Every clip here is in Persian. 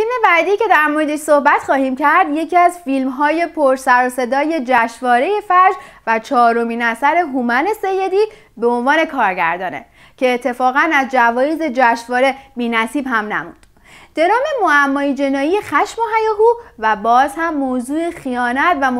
فیلم بعدی که در موردش صحبت خواهیم کرد یکی از فیلم های پر سر و صدای جشنواره فجر و چهارمین اثر هومن سیدی به عنوان کارگردانه که اتفاقا از جوایز جشنواره بینصیب هم نموند درام معمای جنایی خشم و هیاهو و باز هم موضوع خیانت و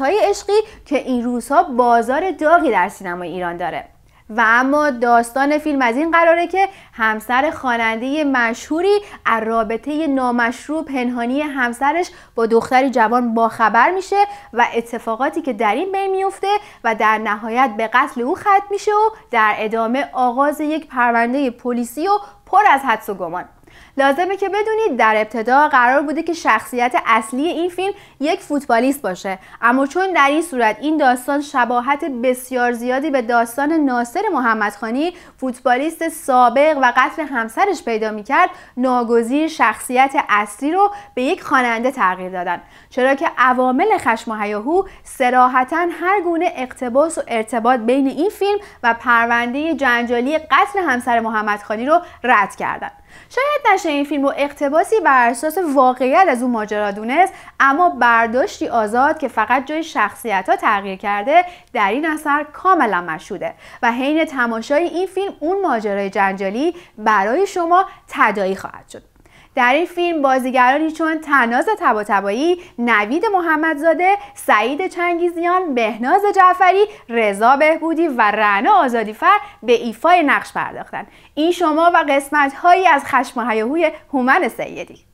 های عشقی که این روزها بازار داغی در سینما ایران داره و اما داستان فیلم از این قراره که همسر خواننده مشهوری از رابطه نامشروع پنهانی همسرش با دختری جوان باخبر میشه و اتفاقاتی که در این بین میفته و در نهایت به قتل او ختم میشه و در ادامه آغاز یک پرونده پلیسی و پر از حدس و گمان لازمه که بدونید در ابتدا قرار بوده که شخصیت اصلی این فیلم یک فوتبالیست باشه اما چون در این صورت این داستان شباهت بسیار زیادی به داستان ناصر محمدخانی فوتبالیست سابق و قتل همسرش پیدا میکرد ناگزیر شخصیت اصلی رو به یک خواننده تغییر دادن چرا که عوامل خشم و هیاهو سراحتا هر گونه اقتباس و ارتباط بین این فیلم و پرونده جنجالی قتل همسر محمدخانی رو رد کردند. شاید نشه این فیلم رو اقتباسی بر اساس واقعیت از اون ماجرا دونست اما برداشتی آزاد که فقط جای شخصیت ها تغییر کرده در این اثر کاملا مشهوده و حین تماشای این فیلم اون ماجرای جنجالی برای شما تدایی خواهد شد در این فیلم بازیگرانی چون تناز تباتبایی، نوید محمدزاده، سعید چنگیزیان، بهناز جعفری، رضا بهبودی و رعنا آزادیفر به ایفای نقش پرداختند. این شما و قسمت هایی از خشم و هیاهوی هومن سیدی